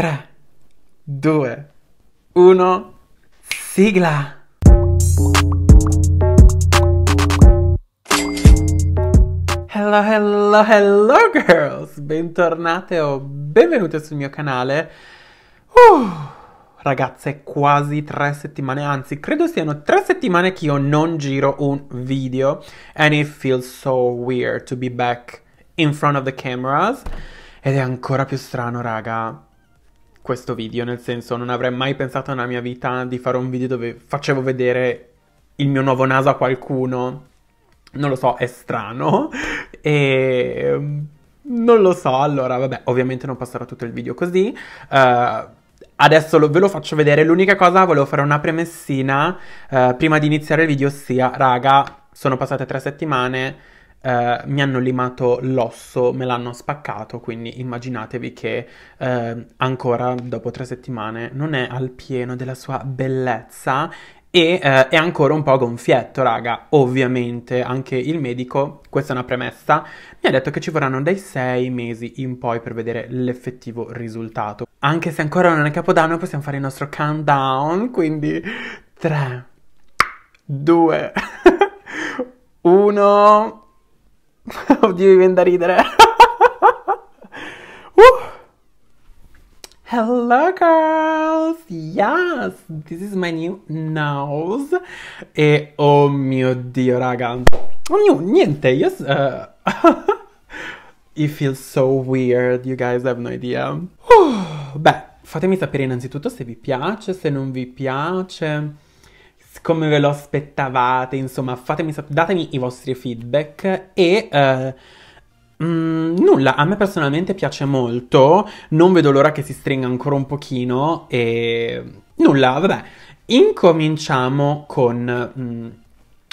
3, 2, 1, sigla! Hello, hello, hello girls! Bentornate o benvenute sul mio canale. Uh, ragazze, quasi tre settimane, anzi credo siano tre settimane che io non giro un video. And it feels so weird to be back in front of the cameras. Ed è ancora più strano, raga, questo video, nel senso non avrei mai pensato nella mia vita di fare un video dove facevo vedere il mio nuovo naso a qualcuno. Non lo so, è strano. E mm, non lo so, allora vabbè, ovviamente non passerò tutto il video così. Uh, Adesso lo, ve lo faccio vedere, l'unica cosa volevo fare una premessina uh, prima di iniziare il video, ossia, raga, sono passate tre settimane, eh, mi hanno limato l'osso, me l'hanno spaccato, quindi immaginatevi che eh, ancora dopo tre settimane non è al pieno della sua bellezza e eh, è ancora un po' gonfietto, raga. Ovviamente anche il medico, questa è una premessa, mi ha detto che ci vorranno dai sei mesi in poi per vedere l'effettivo risultato. Anche se ancora non è capodanno, possiamo fare il nostro countdown, quindi 3 2 1 Oddio, mi viene da ridere. uh. Hello girls! Yes, this is my new nose. E oh mio dio, raga. Oh, niente, io... Uh, it feels so weird, you guys have no idea. Uh, beh, fatemi sapere innanzitutto se vi piace, se non vi piace come ve lo aspettavate, insomma, fatemi, datemi i vostri feedback e... Eh, Mm, nulla, a me personalmente piace molto, non vedo l'ora che si stringa ancora un pochino e nulla, vabbè. Incominciamo con mm,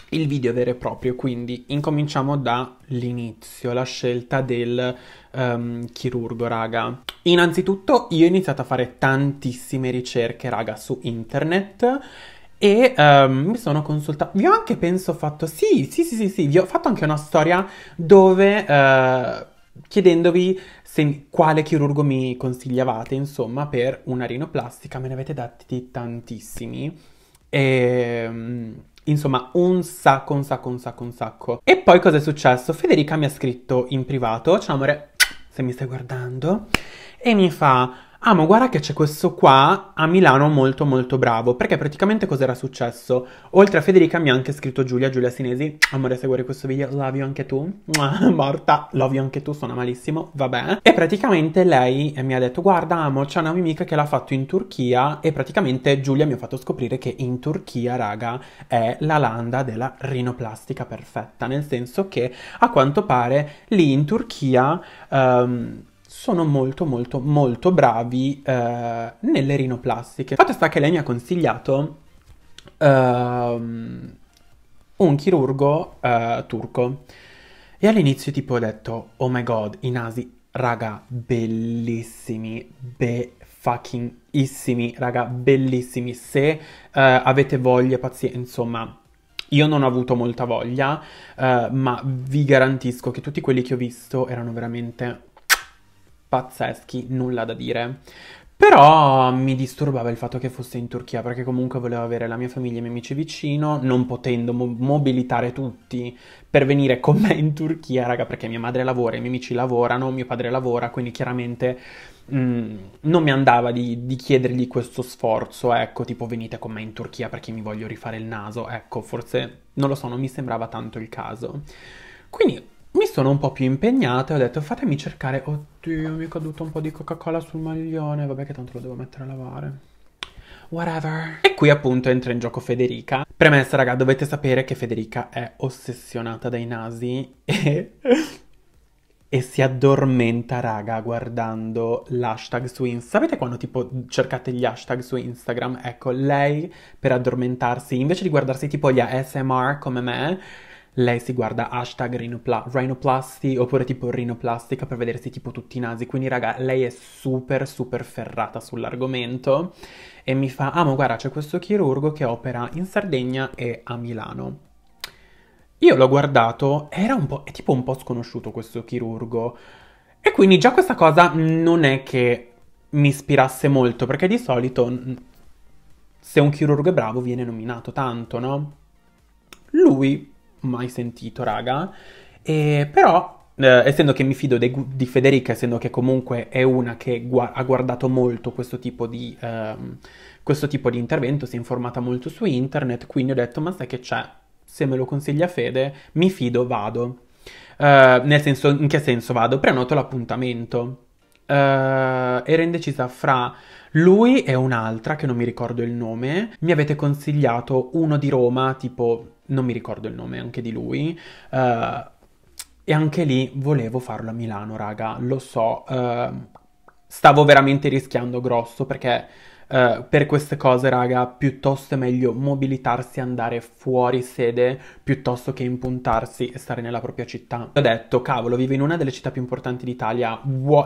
il video vero e proprio, quindi incominciamo dall'inizio, la scelta del um, chirurgo, raga. Innanzitutto io ho iniziato a fare tantissime ricerche, raga, su internet e um, mi sono consultata. Vi ho anche, penso, fatto. Sì, sì, sì, sì, sì. Vi ho fatto anche una storia dove. Uh, chiedendovi se, quale chirurgo mi consigliavate, insomma, per una rinoplastica. Me ne avete dati tantissimi. E. Um, Insomma, un sacco, un sacco, un sacco, un sacco. E poi cosa è successo? Federica mi ha scritto in privato, ciao amore, se mi stai guardando, e mi fa, ah ma guarda che c'è questo qua a Milano molto molto bravo, perché praticamente cos'era successo? Oltre a Federica mi ha anche scritto Giulia, Giulia Sinesi, amore seguire questo video love you anche tu, morta, love you anche tu, suona malissimo, vabbè. E praticamente lei mi ha detto guarda amo, c'è una mia amica che l'ha fatto in Turchia e praticamente Giulia mi ha fatto scoprire che in Turchia raga è la landa della rinoplastica perfetta, nel senso che a quanto pare lì in Turchia... Um, sono molto molto molto bravi eh, nelle rinoplastiche. Fatto sta che lei mi ha consigliato eh, un chirurgo eh, turco e all'inizio tipo ho detto oh my god i nasi raga bellissimi be fucking issimi raga bellissimi se eh, avete voglia pazienza insomma io non ho avuto molta voglia, eh, ma vi garantisco che tutti quelli che ho visto erano veramente pazzeschi, nulla da dire. Però mi disturbava il fatto che fosse in Turchia perché comunque volevo avere la mia famiglia e i miei amici vicino, non potendo mo- mobilitare tutti per venire con me in Turchia, raga, perché mia madre lavora, i miei amici lavorano, mio padre lavora, quindi chiaramente mh, mm, non mi andava di, di chiedergli questo sforzo, ecco, tipo venite con me in Turchia perché mi voglio rifare il naso, ecco, forse non lo so, non mi sembrava tanto il caso. Quindi sono un po' più impegnata e ho detto fatemi cercare, oddio mi è caduto un po' di Coca-Cola sul maglione, vabbè che tanto lo devo mettere a lavare. Whatever. E qui appunto entra in gioco Federica. Premessa raga, dovete sapere che Federica è ossessionata dai nasi e... e si addormenta, raga, guardando l'hashtag su Instagram. Sapete quando tipo cercate gli hashtag su Instagram? Ecco, lei per addormentarsi, invece di guardarsi tipo gli ASMR come me, lei si guarda hashtag rinopla- rhinoplasti oppure tipo rinoplastica per vedersi tipo tutti i nasi. Quindi raga, lei è super super ferrata sull'argomento e mi fa, ah ma guarda c'è questo chirurgo che opera in Sardegna e a Milano. Io l'ho guardato, era un po', è tipo un po' sconosciuto questo chirurgo. E quindi già questa cosa non è che mi ispirasse molto, perché di solito se un chirurgo è bravo viene nominato tanto, no? Lui mai sentito, raga. E, però, eh, essendo che mi fido de, di Federica, essendo che comunque è una che gua- ha guardato molto questo tipo di... Ehm, questo tipo di intervento, si è informata molto su internet, quindi ho detto ma sai che c'è, se me lo consiglia Fede, mi fido, vado. Uh, nel senso, in che senso vado? Prenoto l'appuntamento. Uh, eh, ero indecisa fra lui e un'altra che non mi ricordo il nome. Mi avete consigliato uno di Roma, tipo non mi ricordo il nome anche di lui. Uh, e anche lì volevo farlo a Milano, raga, lo so, uh, stavo veramente rischiando grosso perché uh, per queste cose, raga, piuttosto è meglio mobilitarsi e andare fuori sede piuttosto che impuntarsi e stare nella propria città. Ho detto, cavolo, vivo in una delle città più importanti d'Italia,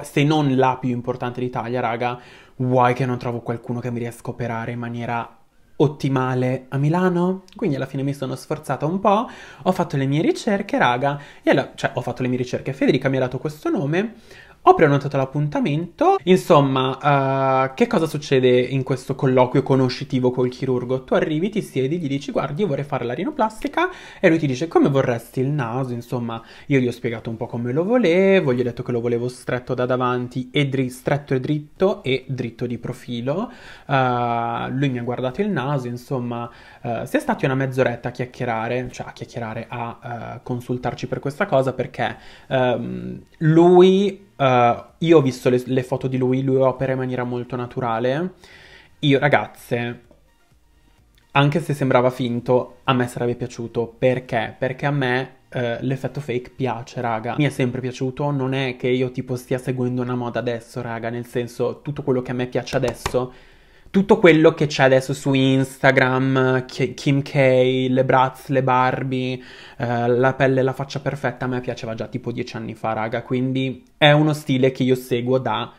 se non la più importante d'Italia, raga, vuoi che non trovo qualcuno che mi riesca a operare in maniera ottimale a Milano, quindi alla fine mi sono sforzata un po', ho fatto le mie ricerche, raga, e allora, cioè ho fatto le mie ricerche, Federica mi ha dato questo nome, ho prenotato l'appuntamento. Insomma, uh, che cosa succede in questo colloquio conoscitivo col chirurgo? Tu arrivi, ti siedi, gli dici guardi, io vorrei fare la rinoplastica e lui ti dice come vorresti il naso, insomma, io gli ho spiegato un po' come lo volevo, gli ho detto che lo volevo stretto da davanti e dri- stretto e dritto e dritto di profilo. Uh, lui mi ha guardato il naso, insomma, uh, si è stati una mezz'oretta a chiacchierare, cioè a chiacchierare, a consultarci per questa cosa perché um, lui Uh, Uh, io ho visto le, le, foto di lui, lui opera in maniera molto naturale. Io, ragazze, anche se sembrava finto, a me sarebbe piaciuto. Perché? Perché a me uh, l'effetto fake piace, raga. Mi è sempre piaciuto, non è che io tipo stia seguendo una moda adesso, raga, nel senso tutto quello che a me piace adesso tutto quello che c'è adesso su Instagram, Kim K, le brats, le Barbie, eh, la pelle la faccia perfetta, a me piaceva già tipo dieci anni fa, raga. Quindi è uno stile che io seguo da,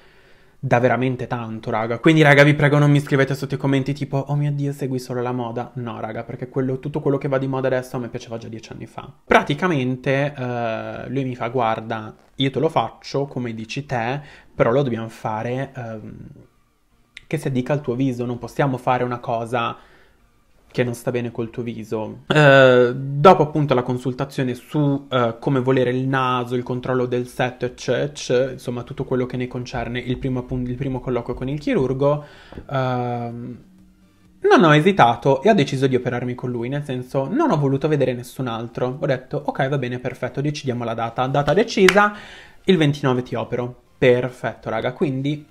da veramente tanto, raga. Quindi, raga, vi prego, non mi scrivete sotto i commenti tipo, oh mio dio, segui solo la moda. No, raga, perché quello, tutto quello che va di moda adesso a me piaceva già dieci anni fa. Praticamente, eh, lui mi fa, guarda, io te lo faccio come dici te, però lo dobbiamo fare. Eh, che si addica al tuo viso, non possiamo fare una cosa che non sta bene col tuo viso. Eh, dopo appunto la consultazione su eh, come volere il naso, il controllo del set, eccetera, insomma tutto quello che ne concerne il primo, appunto, il primo colloquio con il chirurgo, ehm, non ho esitato e ho deciso di operarmi con lui, nel senso non ho voluto vedere nessun altro. Ho detto ok va bene, perfetto, decidiamo la data. Data decisa, il 29 ti opero. Perfetto raga, quindi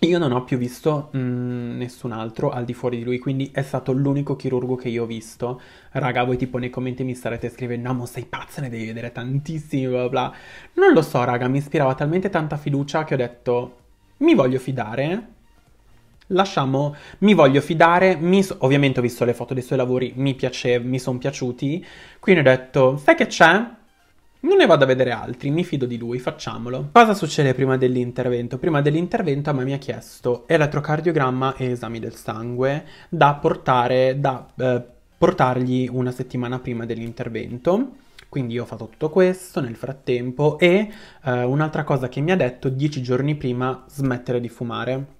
io non ho più visto mh, mm, nessun altro al di fuori di lui, quindi è stato l'unico chirurgo che io ho visto. Raga, voi tipo nei commenti mi starete scrivendo, no, ma sei pazza, ne devi vedere tantissimi, bla bla. Non lo so, raga, mi ispirava talmente tanta fiducia che ho detto, mi voglio fidare, lasciamo, mi voglio fidare, mi so, ovviamente ho visto le foto dei suoi lavori, mi piace, mi sono piaciuti, quindi ho detto, sai che c'è? Non ne vado a vedere altri, mi fido di lui, facciamolo. Cosa succede prima dell'intervento? Prima dell'intervento a me mi ha chiesto elettrocardiogramma e esami del sangue da portare, da eh, portargli una settimana prima dell'intervento. Quindi io ho fatto tutto questo nel frattempo e eh, un'altra cosa che mi ha detto dieci giorni prima smettere di fumare.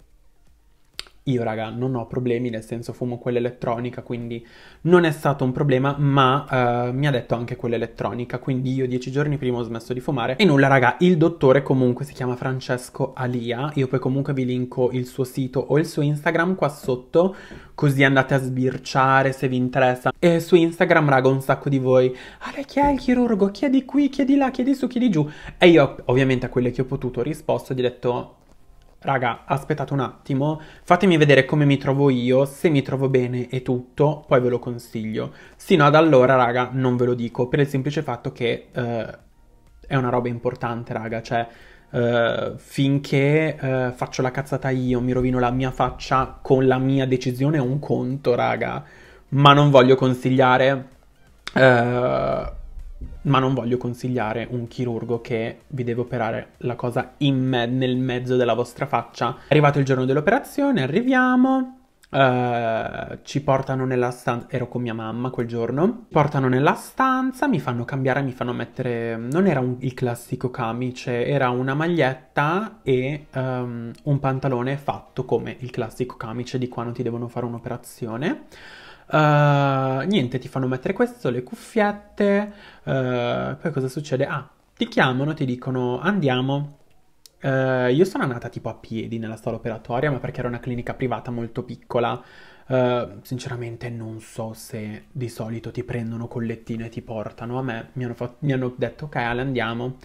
Io raga non ho problemi, nel senso fumo quella elettronica, quindi non è stato un problema, ma uh, mi ha detto anche quella elettronica, quindi io dieci giorni prima ho smesso di fumare. E nulla raga, il dottore comunque si chiama Francesco Alia, io poi comunque vi linko il suo sito o il suo Instagram qua sotto, così andate a sbirciare se vi interessa. E su Instagram raga un sacco di voi, Ale chi è il chirurgo? Chi è di qui? Chi è di là? Chi è di su? Chi è di giù? E io ovviamente a quelle che ho potuto ho risposto, gli ho detto Raga, aspettate un attimo, fatemi vedere come mi trovo io, se mi trovo bene e tutto, poi ve lo consiglio. Sino ad allora, raga, non ve lo dico, per il semplice fatto che eh, è una roba importante, raga, cioè eh, finché eh, faccio la cazzata io, mi rovino la mia faccia con la mia decisione, è un conto, raga, ma non voglio consigliare... Eh, ma non voglio consigliare un chirurgo che vi deve operare la cosa me- nel mezzo della vostra faccia. È arrivato il giorno dell'operazione, arriviamo, Uh, ci portano nella stanza, ero con mia mamma quel giorno, portano nella stanza, mi fanno cambiare, mi fanno mettere, non era un, il classico camice, era una maglietta e um, un pantalone fatto come il classico camice di quando ti devono fare un'operazione. Eh, niente, ti fanno mettere questo, le cuffiette, uh, poi cosa succede? Ah, ti chiamano, ti dicono andiamo. Uh, io sono andata tipo a piedi nella sala operatoria, ma perché era una clinica privata molto piccola. Uh, sinceramente non so se di solito ti prendono con lettino e ti portano. A me mi hanno, fatto, mi hanno detto ok, andiamo.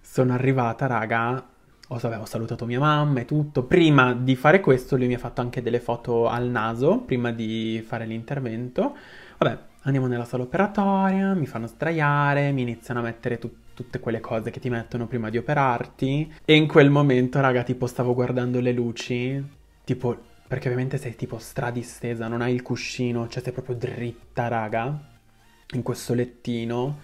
Sono arrivata, raga, ho, ho salutato mia mamma e tutto. Prima di fare questo lui mi ha fatto anche delle foto al naso, prima di fare l'intervento. Vabbè, andiamo nella sala operatoria, mi fanno sdraiare, mi iniziano a mettere tutto tutte quelle cose che ti mettono prima di operarti. E in quel momento, raga, tipo stavo guardando le luci, tipo, perché ovviamente sei tipo stradistesa, non hai il cuscino, cioè sei proprio dritta, raga, in questo lettino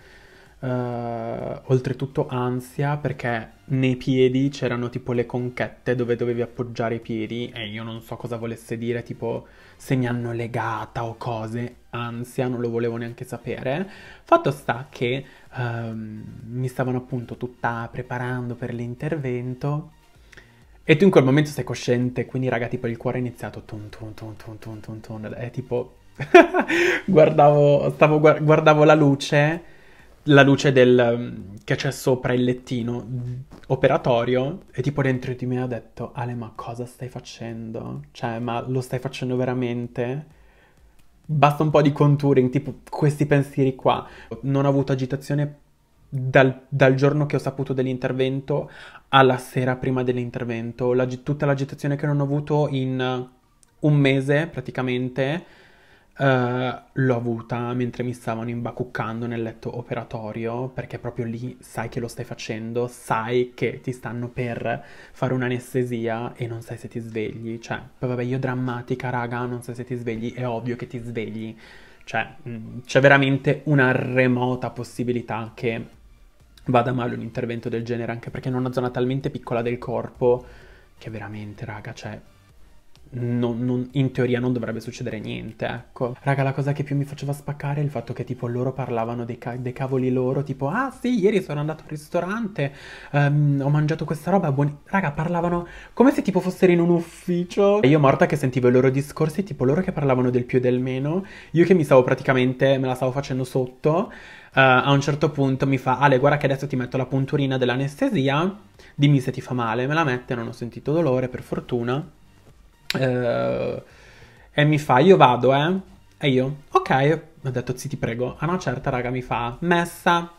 uh, oltretutto ansia perché nei piedi c'erano tipo le conchette dove dovevi appoggiare i piedi e io non so cosa volesse dire, tipo se mi hanno legata o cose, ansia, non lo volevo neanche sapere. Fatto sta che um, mi stavano appunto tutta preparando per l'intervento e tu in quel momento sei cosciente, quindi raga, tipo il cuore è iniziato ton ton ton ton ton ton ton, è tipo guardavo, stavo, guardavo la luce la luce del, mm, che c'è sopra il lettino operatorio e tipo dentro di me ha detto Ale ma cosa stai facendo? Cioè ma lo stai facendo veramente? Basta un po' di contouring, tipo questi pensieri qua. Non ho avuto agitazione dal, dal giorno che ho saputo dell'intervento alla sera prima dell'intervento. La, tutta l'agitazione che non ho avuto in un mese praticamente eh, l'ho avuta mentre mi stavano imbacuccando nel letto operatorio, perché proprio lì sai che lo stai facendo, sai che ti stanno per fare un'anestesia e non sai se ti svegli. Cioè, vabbè, io drammatica, raga, non sai se ti svegli, è ovvio che ti svegli. Cioè, mm, c'è veramente una remota possibilità che vada male un intervento del genere, anche perché è una zona talmente piccola del corpo che veramente, raga, cioè non, non, in teoria non dovrebbe succedere niente, ecco. Raga, la cosa che più mi faceva spaccare è il fatto che tipo loro parlavano dei, ca- dei cavoli loro, tipo ah sì, ieri sono andato al ristorante, um, ho mangiato questa roba, buoni... Raga, parlavano come se tipo fossero in un ufficio. E io morta che sentivo i loro discorsi, tipo loro che parlavano del più e del meno, io che mi stavo praticamente, me la stavo facendo sotto, uh, a un certo punto mi fa Ale, guarda che adesso ti metto la punturina dell'anestesia, dimmi se ti fa male, me la mette, non ho sentito dolore per fortuna eh, e mi fa, io vado, eh. E io, ok, ho detto, sì, ti prego. A ah, una certa raga mi fa, messa,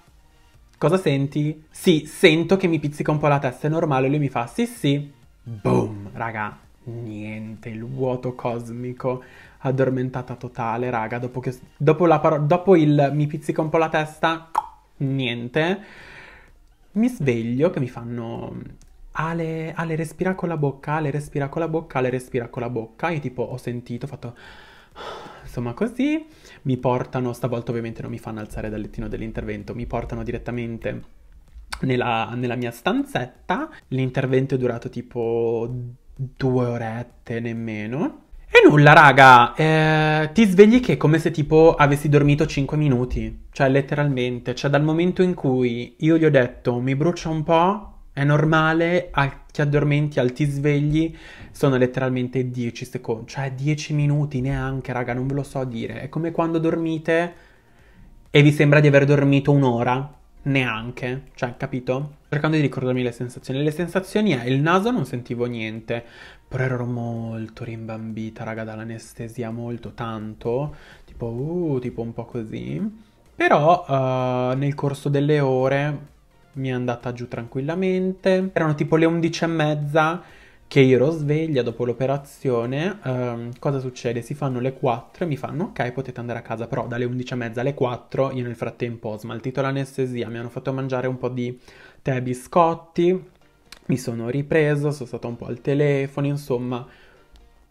cosa senti? Sì, sento che mi pizzica un po' la testa, è normale. Lui mi fa, sì, sì. Boom, raga, niente, il vuoto cosmico, addormentata totale, raga. Dopo, che, dopo, la dopo il mi pizzica un po' la testa, niente. Mi sveglio che mi fanno Ale, Ale respira con la bocca, Ale respira con la bocca, Ale respira con la bocca. Io tipo ho sentito, ho fatto... Insomma così, mi portano, stavolta ovviamente non mi fanno alzare dal lettino dell'intervento, mi portano direttamente nella, nella mia stanzetta. L'intervento è durato tipo due orette nemmeno. E nulla, raga, eh, ti svegli che è come se tipo avessi dormito 5 minuti, cioè letteralmente, cioè dal momento in cui io gli ho detto mi brucia un po', è normale, a, chi addormenti, al ti svegli, sono letteralmente 10 secondi, cioè 10 minuti neanche, raga, non ve lo so dire. È come quando dormite e vi sembra di aver dormito un'ora, neanche, cioè, capito? Cercando di ricordarmi le sensazioni. Le sensazioni è il naso non sentivo niente, però ero molto rimbambita, raga, dall'anestesia molto tanto, tipo uh, tipo un po' così. Però uh, nel corso delle ore mi è andata giù tranquillamente. Erano tipo le 11 e mezza che io ero sveglia dopo l'operazione. Ehm, cosa succede? Si fanno le 4 e mi fanno ok potete andare a casa, però dalle 11 e mezza alle 4 io nel frattempo ho smaltito l'anestesia, mi hanno fatto mangiare un po' di tè e biscotti, mi sono ripreso, sono stata un po' al telefono, insomma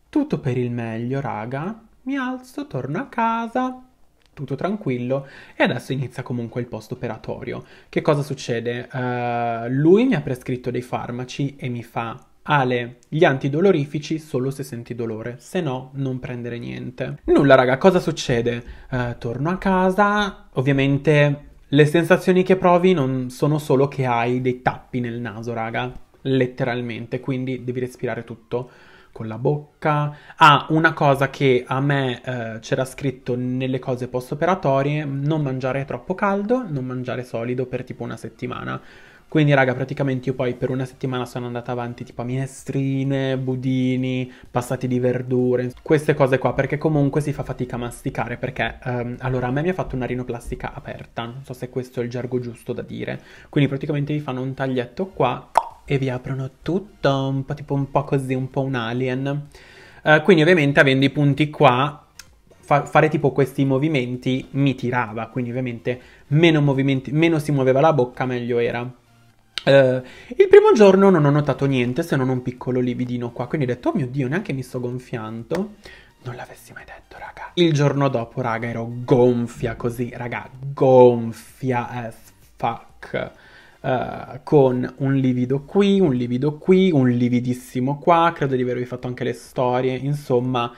tutto per il meglio raga. Mi alzo, torno a casa, tutto tranquillo e adesso inizia comunque il post operatorio. Che cosa succede? Uh, lui mi ha prescritto dei farmaci e mi fa Ale, gli antidolorifici solo se senti dolore, se no non prendere niente. Nulla raga, cosa succede? Uh, torno a casa, ovviamente le sensazioni che provi non sono solo che hai dei tappi nel naso raga, letteralmente, quindi devi respirare tutto con la bocca. Ah, una cosa che a me eh, c'era scritto nelle cose post-operatorie, non mangiare troppo caldo, non mangiare solido per tipo una settimana. Quindi, raga, praticamente io poi per una settimana sono andata avanti tipo a minestrine, budini, passati di verdure, queste cose qua, perché comunque si fa fatica a masticare, perché ehm, allora a me mi ha fatto una rinoplastica aperta, non so se questo è il gergo giusto da dire. Quindi praticamente vi fanno un taglietto qua e vi aprono tutto, un po' tipo un po' così, un po' un alien. Uh, quindi ovviamente avendo i punti qua, fa- fare tipo questi movimenti mi tirava, quindi ovviamente meno, movimenti, meno si muoveva la bocca meglio era. Uh, il primo giorno non ho notato niente se non un piccolo lividino qua, quindi ho detto, oh mio Dio, neanche mi sto gonfiando. Non l'avessi mai detto, raga. Il giorno dopo, raga, ero gonfia così, raga, gonfia as fuck. Uh, con un livido qui, un livido qui, un lividissimo qua, credo di avervi fatto anche le storie, insomma,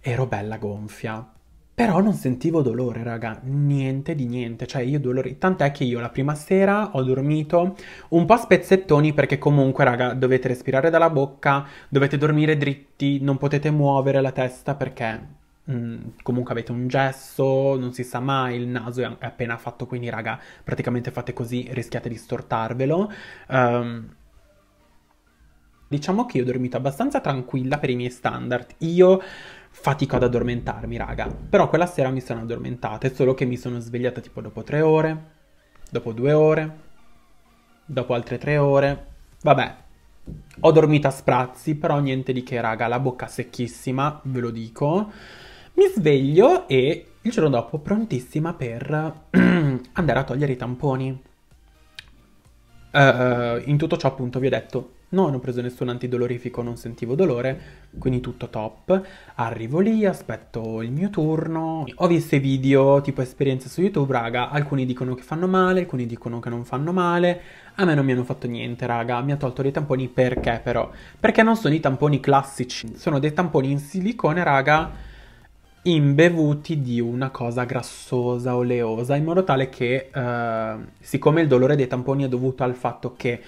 ero bella gonfia. Però non sentivo dolore, raga, niente di niente, cioè io dolore, tant'è che io la prima sera ho dormito un po' a spezzettoni perché comunque, raga, dovete respirare dalla bocca, dovete dormire dritti, non potete muovere la testa perché Mm, comunque avete un gesso, non si sa mai, il naso è appena fatto, quindi raga, praticamente fate così, rischiate di stortarvelo. Um, Diciamo che io ho dormito abbastanza tranquilla per i miei standard. Io fatico ad addormentarmi, raga. Però quella sera mi sono addormentata, è solo che mi sono svegliata tipo dopo tre ore, dopo due ore, dopo altre tre ore. Vabbè, ho dormito a sprazzi, però niente di che, raga. La bocca secchissima, ve lo dico. Mi sveglio e il giorno dopo prontissima per andare a togliere i tamponi. Uh, in tutto ciò appunto vi ho detto non ho preso nessun antidolorifico, non sentivo dolore, quindi tutto top. Arrivo lì, aspetto il mio turno. Ho visto i video tipo esperienze su YouTube, raga, alcuni dicono che fanno male, alcuni dicono che non fanno male. A me non mi hanno fatto niente, raga, mi ha tolto dei tamponi perché però? Perché non sono i tamponi classici, sono dei tamponi in silicone, raga, imbevuti di una cosa grassosa, oleosa, in modo tale che, eh, siccome il dolore dei tamponi è dovuto al fatto che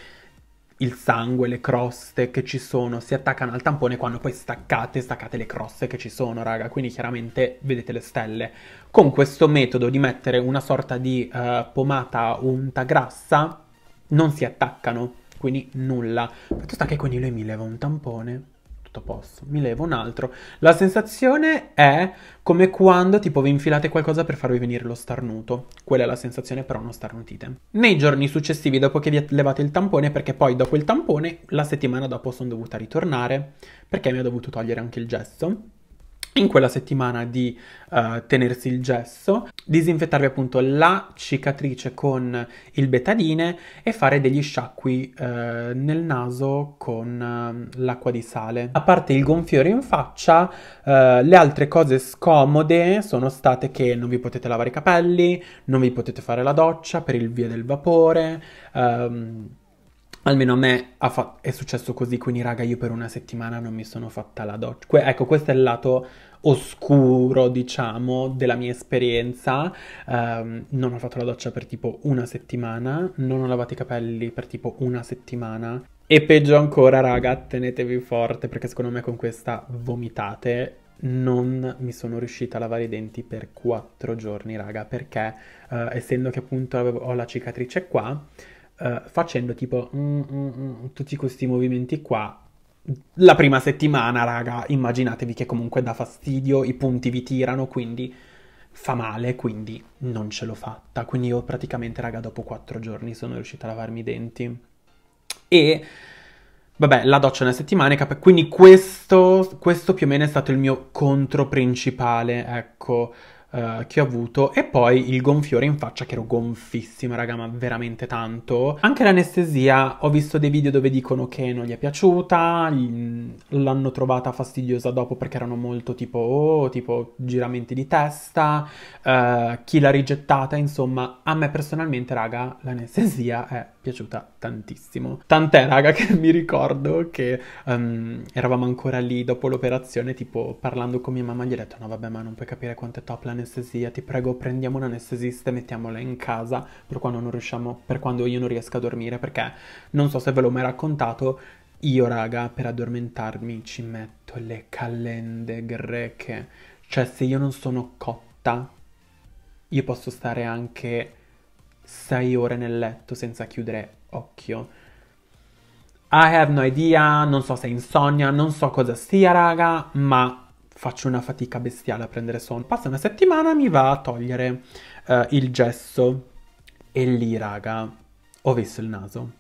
il sangue, le croste che ci sono si attaccano al tampone quando poi staccate, staccate le croste che ci sono, raga, quindi chiaramente vedete le stelle. Con questo metodo di mettere una sorta di eh, pomata unta grassa non si attaccano, quindi nulla. Fatto sta che quindi lui mi leva un tampone tutto a posto, mi levo un altro. La sensazione è come quando tipo vi infilate qualcosa per farvi venire lo starnuto. Quella è la sensazione, però non starnutite. Nei giorni successivi, dopo che vi levate il tampone, perché poi dopo il tampone, la settimana dopo sono dovuta ritornare, perché mi ha dovuto togliere anche il gesso in quella settimana di uh, tenersi il gesso, disinfettarvi appunto la cicatrice con il betadine e fare degli sciacqui uh, nel naso con uh, l'acqua di sale. A parte il gonfiore in faccia, eh, le altre cose scomode sono state che non vi potete lavare i capelli, non vi potete fare la doccia per il via del vapore, um, Almeno a me fatto, è successo così, quindi raga io per una settimana non mi sono fatta la doccia. Que- ecco, questo è il lato oscuro, diciamo, della mia esperienza. Um, non ho fatto la doccia per tipo una settimana, non ho lavato i capelli per tipo una settimana. E peggio ancora, raga, tenetevi forte perché secondo me con questa vomitate non mi sono riuscita a lavare i denti per quattro giorni, raga, perché eh, essendo che appunto avevo, ho la cicatrice qua, uh, facendo tipo mm, mm, mm, mm, tutti questi movimenti qua. La prima settimana, raga, immaginatevi che comunque dà fastidio, i punti vi tirano, quindi fa male, quindi non ce l'ho fatta. Quindi io praticamente, raga, dopo quattro giorni sono riuscita a lavarmi i denti. E Vabbè, la doccia una settimana, cap- quindi questo, questo, più o meno è stato il mio contro principale, ecco. Eh, che ho avuto e poi il gonfiore in faccia che ero gonfissima raga ma veramente tanto anche l'anestesia ho visto dei video dove dicono che non gli è piaciuta l'hanno trovata fastidiosa dopo perché erano molto tipo oh, tipo giramenti di testa uh, chi l'ha rigettata insomma a me personalmente raga l'anestesia è piaciuta tantissimo. Tant'è, raga, che mi ricordo che um, eravamo ancora lì dopo l'operazione, tipo parlando con mia mamma, gli ho detto: No, vabbè, ma non puoi capire quanto è top l'anestesia. Ti prego, prendiamo un anestesista e mettiamola in casa per quando non riusciamo, per quando io non riesco a dormire. Perché non so se ve l'ho mai raccontato. Io, raga, per addormentarmi ci metto le calende greche. Cioè, se io non sono cotta, io posso stare anche 6 ore nel letto senza chiudere occhio. I have no idea, non so se è insonnia, non so cosa sia, raga, ma faccio una fatica bestiale a prendere sonno. Passa una settimana, mi va a togliere uh, il gesso. E lì, raga, ho visto il naso.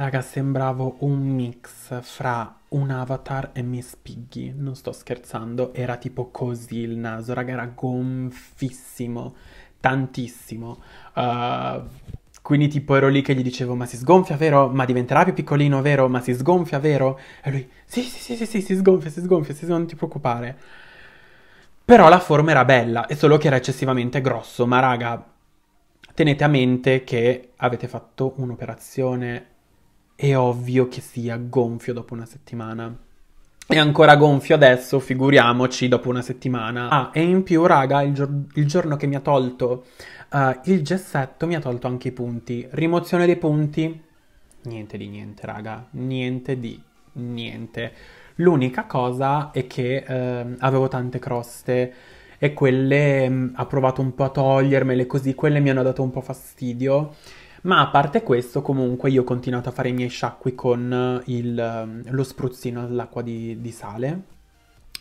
Raga, sembravo un mix fra un avatar e Miss Piggy, non sto scherzando, era tipo così il naso, raga, era gonfissimo, tantissimo. Uh, quindi tipo ero lì che gli dicevo ma si sgonfia vero? Ma diventerà più piccolino vero? Ma si sgonfia vero? E lui sì sì sì sì, sì si sgonfia, si sgonfia, si, non ti preoccupare. Però la forma era bella, è solo che era eccessivamente grosso, ma raga, tenete a mente che avete fatto un'operazione è ovvio che sia gonfio dopo una settimana. È ancora gonfio adesso, figuriamoci dopo una settimana. Ah, e in più, raga, il, gior- il giorno che mi ha tolto uh, il gessetto mi ha tolto anche i punti. Rimozione dei punti? Niente di niente, raga. Niente di niente. L'unica cosa è che uh, avevo tante croste e quelle mh, mm, ha provato un po' a togliermele così, quelle mi hanno dato un po' fastidio. Ma a parte questo, comunque, io ho continuato a fare i miei sciacqui con eh, il, ehm, lo spruzzino all'acqua di, di sale.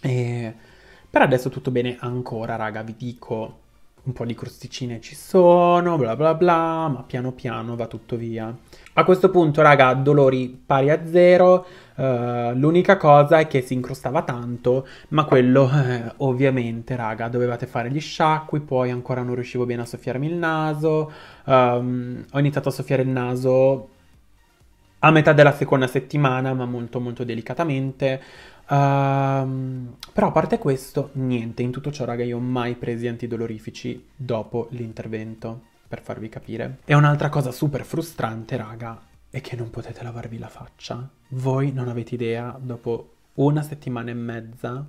E per adesso tutto bene ancora, raga, vi dico. Un po' di crosticine ci sono, bla bla bla, ma piano piano va tutto via. A questo punto, raga, dolori pari a zero. Uh, l'unica cosa è che si incrostava tanto, ma quello eh, ovviamente, raga, dovevate fare gli sciacqui, poi ancora non riuscivo bene a soffiarmi il naso. Um, ho iniziato a soffiare il naso a metà della seconda settimana, ma molto molto delicatamente. Um, però a parte questo, niente, in tutto ciò, raga, io ho mai preso antidolorifici dopo l'intervento per farvi capire. E un'altra cosa super frustrante, raga, è che non potete lavarvi la faccia. Voi non avete idea, dopo una settimana e mezza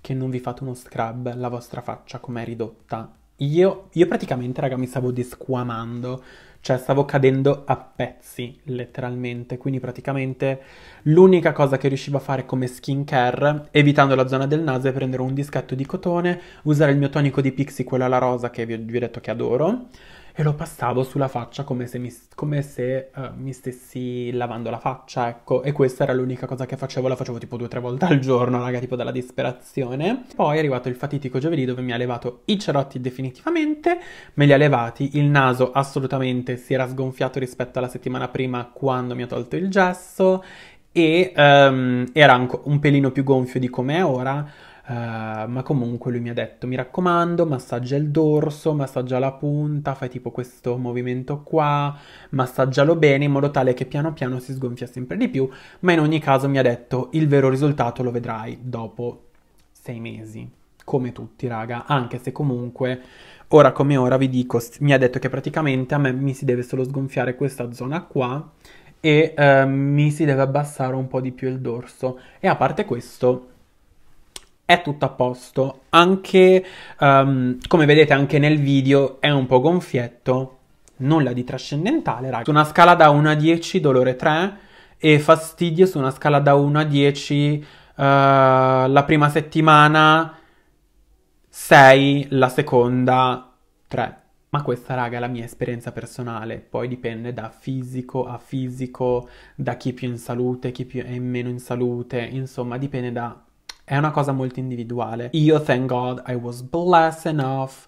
che non vi fate uno scrub, la vostra faccia com'è ridotta. Io, io praticamente, raga, mi stavo disquamando cioè stavo cadendo a pezzi letteralmente, quindi praticamente l'unica cosa che riuscivo a fare come skincare, evitando la zona del naso, è prendere un dischetto di cotone, usare il mio tonico di Pixi, quello alla rosa che vi ho, vi ho detto che adoro, e lo passavo sulla faccia come se, mi, come se uh, mi, stessi lavando la faccia, ecco. E questa era l'unica cosa che facevo, la facevo tipo due o tre volte al giorno, raga, tipo dalla disperazione. Poi è arrivato il fatitico giovedì dove mi ha levato i cerotti definitivamente, me li ha levati, il naso assolutamente si era sgonfiato rispetto alla settimana prima quando mi ha tolto il gesso e um, era un, pelino più gonfio di come è ora uh, ma comunque lui mi ha detto mi raccomando massaggia il dorso, massaggia la punta, fai tipo questo movimento qua, massaggialo bene in modo tale che piano piano si sgonfia sempre di più, ma in ogni caso mi ha detto il vero risultato lo vedrai dopo sei mesi, come tutti raga, anche se comunque... Ora come ora vi dico, mi ha detto che praticamente a me mi si deve solo sgonfiare questa zona qua e eh, mi si deve abbassare un po' di più il dorso. E a parte questo, è tutto a posto. Anche, um, come vedete anche nel video, è un po' gonfietto, nulla di trascendentale, ragazzi. Su una scala da 1 a 10, dolore 3, e fastidio su una scala da 1 a 10, uh, eh, la prima settimana 6, la seconda 3. Ma questa, raga, è la mia esperienza personale, poi dipende da fisico a fisico, da chi più in salute, chi più è meno in salute, insomma, dipende da è una cosa molto individuale. Io, thank God, I was blessed enough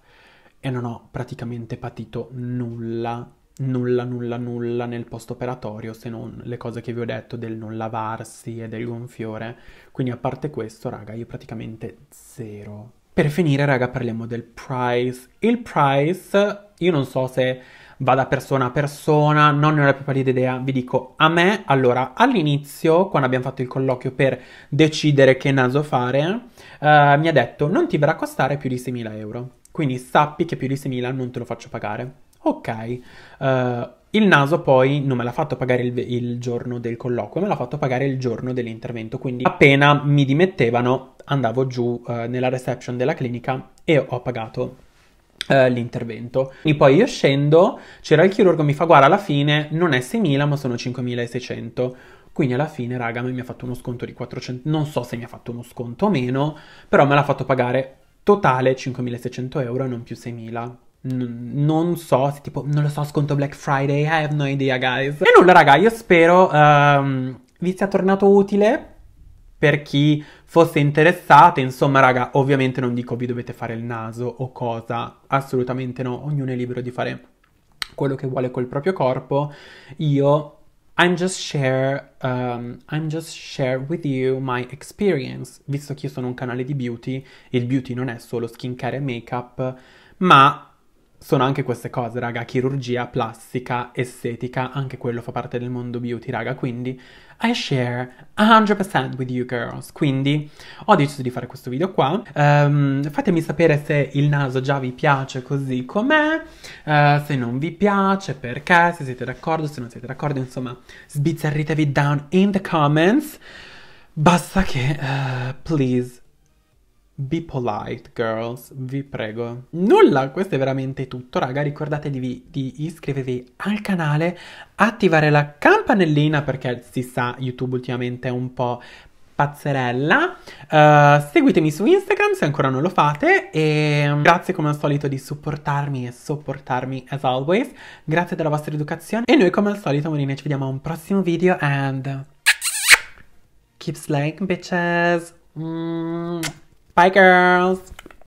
e non ho praticamente patito nulla, nulla, nulla, nulla nel post-operatorio se non le cose che vi ho detto del non lavarsi e del gonfiore. Quindi a parte questo, raga, io praticamente zero. Per finire, raga, parliamo del price. Il price, io non so se va da persona a persona, non ne ho la più pallida idea, vi dico a me, allora all'inizio, quando abbiamo fatto il colloquio per decidere che naso fare, eh, mi ha detto non ti verrà a costare più di 6.000 euro, quindi sappi che più di 6.000 non te lo faccio pagare. Ok, uh, il naso poi non me l'ha fatto pagare il, il, giorno del colloquio, me l'ha fatto pagare il giorno dell'intervento, quindi appena mi dimettevano andavo giù uh, nella reception della clinica e ho pagato eh, l'intervento. E poi io scendo, c'era il chirurgo, mi fa guarda alla fine non è 6.000 ma sono 5.600. Quindi alla fine, raga, mi ha fatto uno sconto di 400, non so se mi ha fatto uno sconto o meno, però me l'ha fatto pagare totale 5.600 euro e non più 6.000. N- non so se tipo, non lo so, sconto Black Friday, I have no idea, guys. E nulla, raga, io spero um, vi sia tornato utile per chi fosse interessato, insomma raga, ovviamente non dico vi dovete fare il naso o cosa, assolutamente no, ognuno è libero di fare quello che vuole col proprio corpo. Io I'm just share um, I'm just share with you my experience, visto che io sono un canale di beauty, il beauty non è solo skincare e makeup, ma sono anche queste cose, raga, chirurgia, plastica, estetica, anche quello fa parte del mondo beauty, raga, quindi I share 100% with you girls. Quindi ho deciso di fare questo video qua. Um, fatemi sapere se il naso già vi piace così com'è, uh, se non vi piace, perché, se siete d'accordo, se non siete d'accordo, insomma, sbizzarritevi down in the comments. Basta che, uh, please, Be polite, girls, vi prego. Nulla, questo è veramente tutto, raga. Ricordatevi di iscrivervi al canale, attivare la campanellina perché si sa, YouTube ultimamente è un po' pazzerella. Uh, seguitemi su Instagram se ancora non lo fate e mm, grazie come al solito di supportarmi e sopportarmi as always. Grazie della vostra educazione e noi come al solito, Marina, ci vediamo a un prossimo video and keep slaying bitches. Mm. Bye, girls.